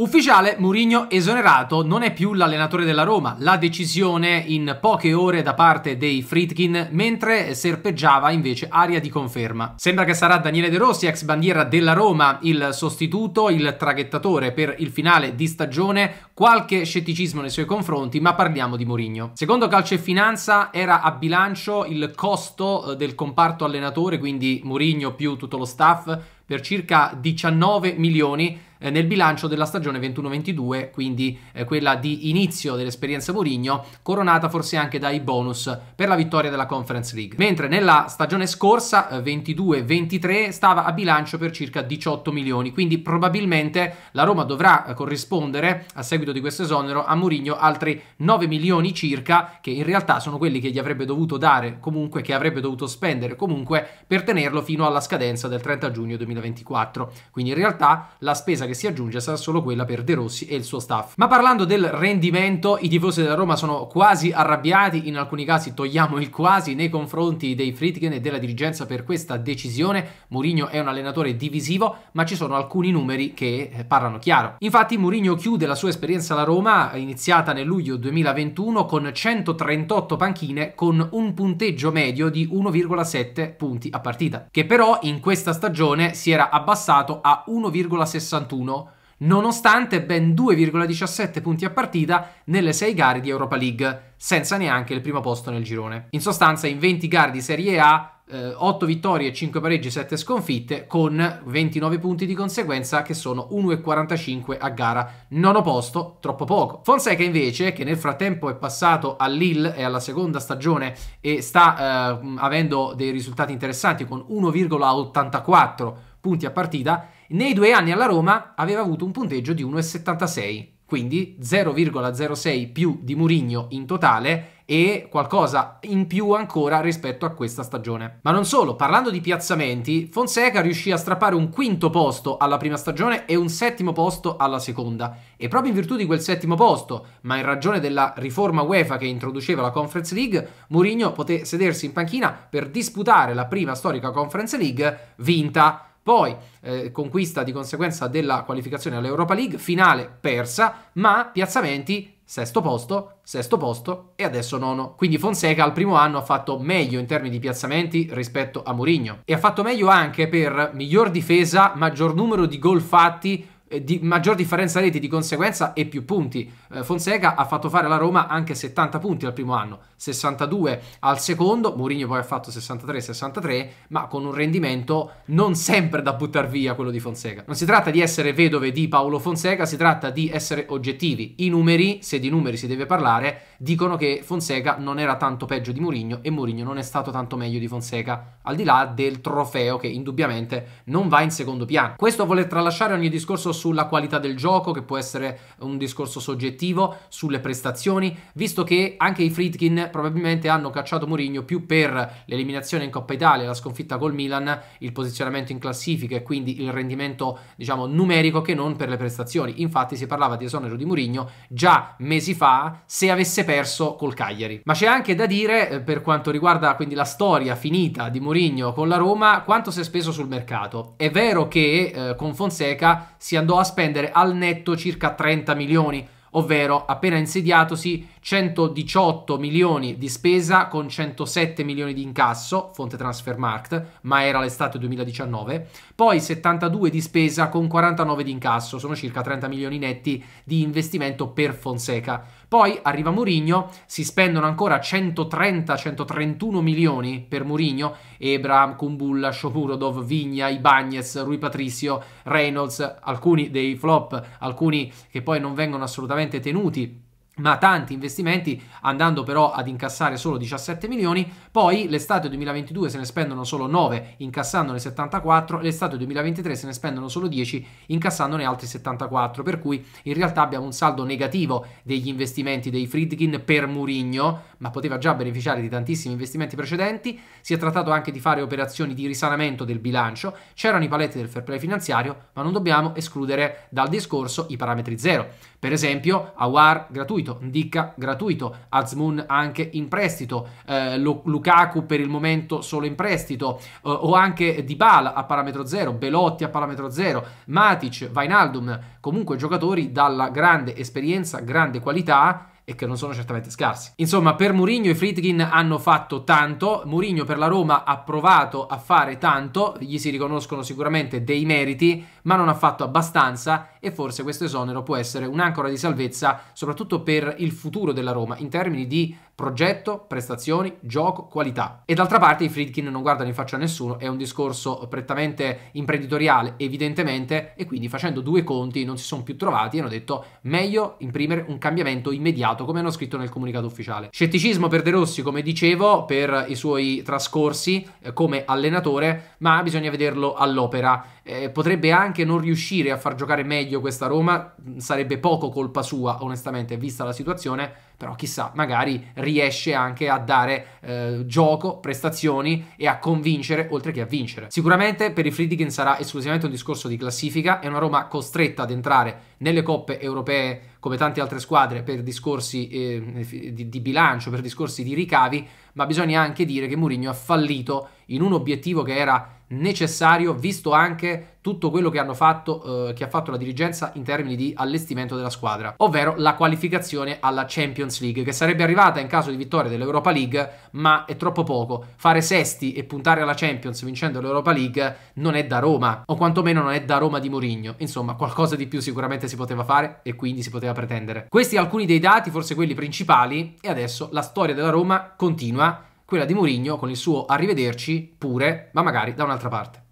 Ufficiale, Mourinho esonerato non è più l'allenatore della Roma, la decisione in poche ore da parte dei Fritkin, mentre serpeggiava invece aria di conferma. Sembra che sarà Daniele De Rossi, ex bandiera della Roma, il sostituto, il traghettatore per il finale di stagione, qualche scetticismo nei suoi confronti, ma parliamo di Mourinho. Secondo Calcio e Finanza era a bilancio il costo eh, del comparto allenatore, quindi Mourinho più tutto lo staff, per circa 19 milioni eh, nel bilancio della stagione 21-22, quindi eh, quella di inizio dell'esperienza Mourinho, coronata forse anche dai bonus per la vittoria della Conference League. Mentre nella stagione scorsa, 22-23, eh, stava a bilancio per circa 18 milioni, quindi probabilmente la Roma dovrà eh, corrispondere a seguito di questo esonero a Mourinho altri 9 milioni circa, che in realtà sono quelli che gli avrebbe dovuto dare comunque, che avrebbe dovuto spendere comunque per tenerlo fino alla scadenza del 30 giugno 2024. Quindi in realtà la spesa che si aggiunge sarà solo quella per De Rossi e il suo staff. Ma parlando del rendimento, i tifosi della Roma sono quasi arrabbiati, in alcuni casi togliamo il quasi, nei confronti dei Fritkin e della dirigenza per questa decisione. Mourinho è un allenatore divisivo, ma ci sono alcuni numeri che eh, parlano chiaro. Infatti Mourinho chiude la sua esperienza alla Roma, iniziata nel luglio 2021, con 138 panchine con un punteggio medio di 1,7 punti a partita, che però in questa stagione si era abbassato a 1,61 41, nonostante ben 2,17 punti a partita nelle 6 gare di Europa League, senza neanche il primo posto nel girone. In sostanza, in 20 gare di Serie A, 8 eh, vittorie, 5 pareggi, 7 sconfitte, con 29 punti di conseguenza che sono 1,45 a gara. Nono posto, troppo poco. Fonseca invece, che nel frattempo è passato a Lille e alla seconda stagione e sta eh, avendo dei risultati interessanti con 1,84 punti a partita, nei due anni alla Roma aveva avuto un punteggio di 1,76, quindi 0,06 più di Murigno in totale e qualcosa in più ancora rispetto a questa stagione. Ma non solo, parlando di piazzamenti, Fonseca riuscì a strappare un quinto posto alla prima stagione e un settimo posto alla seconda. E proprio in virtù di quel settimo posto, ma in ragione della riforma UEFA che introduceva la Conference League, Mourinho poté sedersi in panchina per disputare la prima storica Conference League vinta poi eh, conquista di conseguenza della qualificazione all'Europa League, finale persa, ma piazzamenti sesto posto, sesto posto e adesso nono. Quindi Fonseca al primo anno ha fatto meglio in termini di piazzamenti rispetto a Mourinho e ha fatto meglio anche per miglior difesa, maggior numero di gol fatti eh, di maggior differenza reti di conseguenza e più punti. Eh, Fonseca ha fatto fare alla Roma anche 70 punti al primo anno, 62 al secondo, Mourinho poi ha fatto 63-63, ma con un rendimento non sempre da buttare via quello di Fonseca. Non si tratta di essere vedove di Paolo Fonseca, si tratta di essere oggettivi. I numeri, se di numeri si deve parlare, dicono che Fonseca non era tanto peggio di Mourinho e Mourinho non è stato tanto meglio di Fonseca, al di là del trofeo che indubbiamente non va in secondo piano. Questo vuole tralasciare ogni discorso sulla qualità del gioco, che può essere un discorso soggettivo, sulle prestazioni, visto che anche i Fritkin probabilmente hanno cacciato Mourinho più per l'eliminazione in Coppa Italia, la sconfitta col Milan, il posizionamento in classifica e quindi il rendimento, diciamo, numerico che non per le prestazioni. Infatti si parlava di esonero di Mourinho già mesi fa se avesse perso col Cagliari. Ma c'è anche da dire eh, per quanto riguarda quindi la storia finita di Mourinho con la Roma, quanto si è speso sul mercato. È vero che eh, con Fonseca si andava andò a spendere al netto circa 30 milioni, ovvero appena insediatosi 118 milioni di spesa con 107 milioni di incasso, fonte Transfermarkt, ma era l'estate 2019, poi 72 di spesa con 49 di incasso, sono circa 30 milioni netti di investimento per Fonseca. Poi arriva Mourinho, si spendono ancora 130-131 milioni per Mourinho, Ebram, Kumbulla, Shopurodov, Vigna, Ibagnez, Rui Patricio, Reynolds, alcuni dei flop, alcuni che poi non vengono assolutamente tenuti ma tanti investimenti andando però ad incassare solo 17 milioni, poi l'estate 2022 se ne spendono solo 9 incassandone 74, l'estate 2023 se ne spendono solo 10 incassandone altri 74, per cui in realtà abbiamo un saldo negativo degli investimenti dei Friedkin per Murigno, ma poteva già beneficiare di tantissimi investimenti precedenti, si è trattato anche di fare operazioni di risanamento del bilancio, c'erano i paletti del fair play finanziario, ma non dobbiamo escludere dal discorso i parametri zero. Per esempio, Awar gratuito, Ndicca gratuito, Azmoun anche in prestito, eh, Lukaku per il momento solo in prestito, eh, o anche Dybala a parametro zero, Belotti a parametro zero, Matic, Vainaldum, comunque giocatori dalla grande esperienza, grande qualità e che non sono certamente scarsi. Insomma, per Mourinho i Fritkin hanno fatto tanto, Mourinho per la Roma ha provato a fare tanto, gli si riconoscono sicuramente dei meriti, ma non ha fatto abbastanza e forse questo esonero può essere un'ancora di salvezza soprattutto per il futuro della Roma in termini di progetto, prestazioni, gioco, qualità. E d'altra parte i Friedkin non guardano in faccia a nessuno, è un discorso prettamente imprenditoriale, evidentemente, e quindi facendo due conti non si sono più trovati e hanno detto meglio imprimere un cambiamento immediato, come hanno scritto nel comunicato ufficiale. Scetticismo per De Rossi, come dicevo, per i suoi trascorsi eh, come allenatore, ma bisogna vederlo all'opera eh, potrebbe anche non riuscire a far giocare meglio questa Roma, sarebbe poco colpa sua onestamente vista la situazione, però chissà, magari riesce anche a dare eh, gioco, prestazioni e a convincere oltre che a vincere. Sicuramente per i Friedkin sarà esclusivamente un discorso di classifica, è una Roma costretta ad entrare nelle coppe europee come tante altre squadre per discorsi eh, di, di, bilancio, per discorsi di ricavi, ma bisogna anche dire che Mourinho ha fallito in un obiettivo che era necessario visto anche tutto quello che hanno fatto, eh, che ha fatto la dirigenza in termini di allestimento della squadra, ovvero la qualificazione alla Champions League, che sarebbe arrivata in caso di vittoria dell'Europa League, ma è troppo poco. Fare sesti e puntare alla Champions vincendo l'Europa League non è da Roma, o quantomeno non è da Roma di Mourinho. Insomma, qualcosa di più sicuramente si poteva fare e quindi si poteva pretendere. Questi alcuni dei dati, forse quelli principali, e adesso la storia della Roma continua, quella di Mourinho con il suo arrivederci pure, ma magari da un'altra parte.